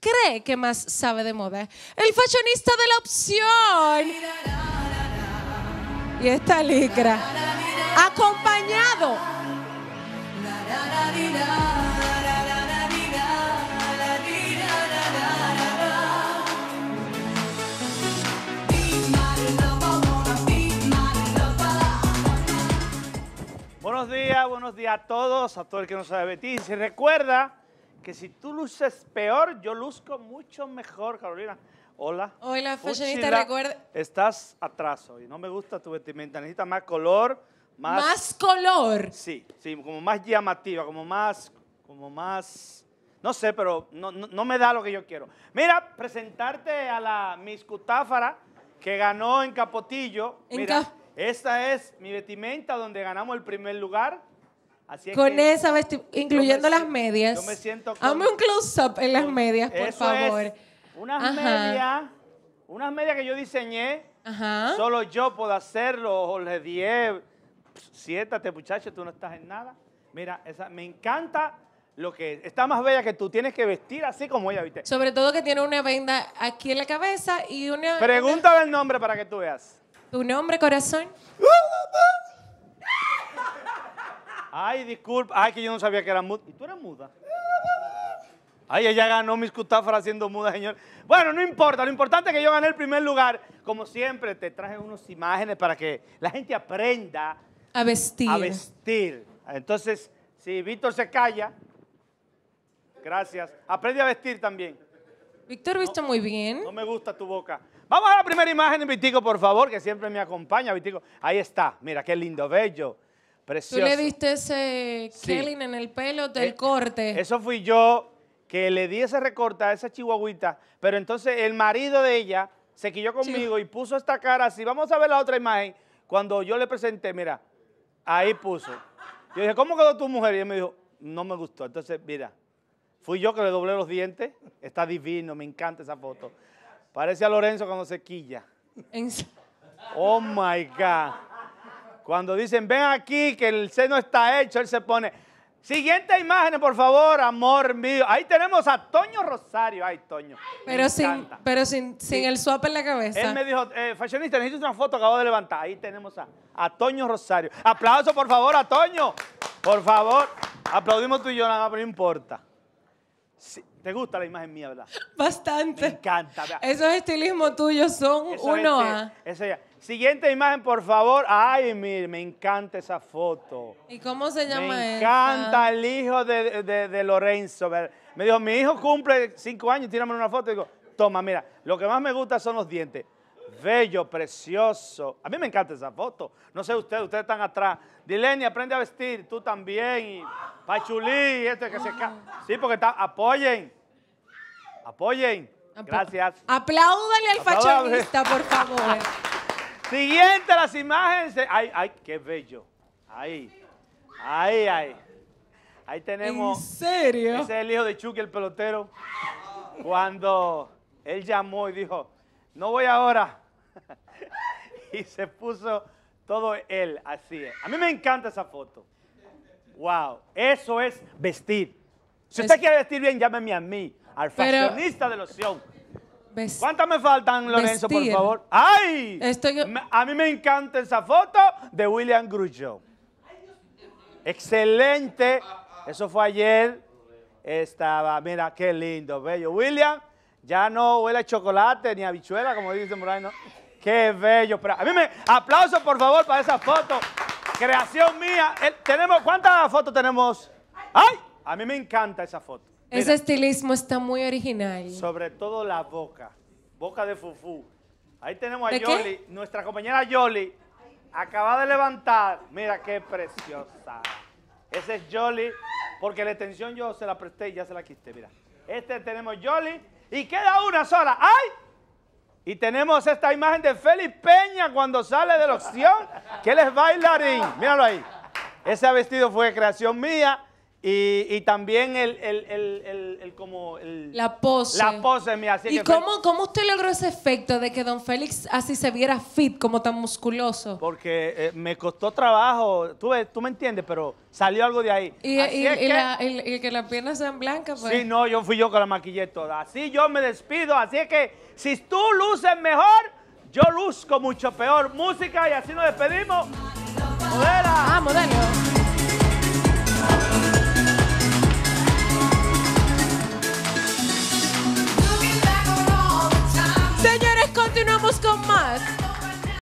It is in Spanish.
cree que más sabe de moda. El fashionista de la opción. Y esta licra. Acompañado. Buenos días, buenos días a todos, a todo el que nos sabe ti si recuerda que si tú luces peor, yo luzco mucho mejor, Carolina. Hola. Hola, fashionista, recuerda. Estás atraso y no me gusta tu vestimenta, necesitas más color. Más, más color. Sí, sí, como más llamativa, como más, como más, no sé, pero no, me da lo que yo quiero. Mira, presentarte a la Miss Cutáfara que ganó en Capotillo. Mira, esta es mi vestimenta donde ganamos el primer lugar. Con esa vestimenta, incluyendo las medias. Yo me siento un close-up en las medias, por favor. unas medias, unas medias que yo diseñé. Ajá. Solo yo puedo hacerlo, Jorge Diez. Siéntate, muchacho, tú no estás en nada. Mira, esa, me encanta lo que está más bella que tú tienes que vestir así como ella, ¿viste? Sobre todo que tiene una venda aquí en la cabeza y una. Pregúntame el nombre para que tú veas. ¿Tu nombre, corazón? ¡Ah, Ay, disculpa. Ay, que yo no sabía que era muda. ¿Y tú eras muda? Ay, ella ganó mis cutáforas siendo muda, señor. Bueno, no importa. Lo importante es que yo gané el primer lugar. Como siempre, te traje unas imágenes para que la gente aprenda a vestir. A vestir. Entonces, si Víctor se calla, gracias. Aprende a vestir también. Víctor visto muy bien. No me gusta tu boca. Vamos a la primera imagen de Vitico, por favor, que siempre me acompaña, Vitico. Ahí está. Mira, qué lindo, bello. Tú le diste ese Kelly en el pelo del eh, corte. Eso fui yo que le di ese recorte a esa chihuahuita, pero entonces el marido de ella se quilló conmigo y puso esta cara así. Vamos a ver la otra imagen. Cuando yo le presenté, mira, ahí puso. Yo dije, ¿cómo quedó tu mujer? Y él me dijo, no me gustó. Entonces, mira, fui yo que le doblé los dientes. Está divino, me encanta esa foto. Parece a Lorenzo cuando se quilla. oh, my God. Cuando dicen, ven aquí que el seno está hecho, él se pone. Siguiente imagen, por favor, amor mío. Ahí tenemos a Toño Rosario. Ay, Toño. Pero sin, pero sin, el swap en la cabeza. Él me dijo, eh, fashionista, necesito una foto, acabo de levantar. Ahí tenemos a, a Toño Rosario. Aplauso, por favor, a Toño. Por favor. Aplaudimos tú y yo, nada no importa. ¿Te gusta la imagen mía, verdad? Bastante. Me encanta. Esos estilismos tuyos son uno a. Siguiente imagen, por favor. Ay, mire, me encanta esa foto. ¿Y cómo se llama Me encanta el hijo de, Lorenzo. Me dijo, mi hijo cumple cinco años, tírame una foto. Y digo, toma, mira, lo que más me gusta son los dientes. Bello, precioso. A mí me encanta esa foto. No sé ustedes, ustedes están atrás. Dileni, aprende a vestir, tú también. Y Pachulí, este que se Sí, porque está... Apoyen. Apoyen. Gracias. Apláudale al pachulista, por favor. Siguiente, las imágenes. Ay, ay, qué bello. Ahí. Ahí, ahí. Ahí tenemos. ¿En serio? Ese es el hijo de Chucky, el pelotero. Cuando él llamó y dijo, no voy ahora. y se puso todo él así. A mí me encanta esa foto. Wow, eso es vestir. Si usted pues quiere vestir bien, llámeme a mí, al fashionista de loción ¿Cuántas me faltan, Lorenzo, por favor? ¡Ay! A mí me encanta esa foto de William Grujo. Excelente. Eso fue ayer. Estaba, mira, qué lindo, bello. William, ya no huele a chocolate ni a como dice Moreno. Qué bello. a mí me aplauso, por favor, para esa foto. Creación mía. tenemos ¿Cuántas fotos tenemos? ¡Ay! A mí me encanta esa foto. Ese estilismo está muy original. Sobre todo la boca. Boca de fufú. Ahí tenemos a Yoli, nuestra compañera Yoli. Acaba de levantar. Mira qué preciosa. Ese es Yoli, porque la extensión yo se la presté y ya se la quité. Mira. Este tenemos Yoli y queda una sola. ¡Ay! Y tenemos esta imagen de Félix Peña cuando sale de la opción, que les es bailarín. Míralo ahí. Ese vestido fue creación mía. Y, y, también el, el, el, el como la pose. La pose mía. Así ¿Y cómo, usted logró ese efecto de que don Félix así se viera fit, como tan musculoso? Porque eh, me costó trabajo, tú, tú me entiendes, pero salió algo de ahí. Y, y, que... las piernas sean blancas. Pues. Sí, no, yo fui yo con la maquillé toda. Así yo me despido, así es que si tú luces mejor, yo luzco mucho peor. Música y así nos despedimos. Modela. Ah,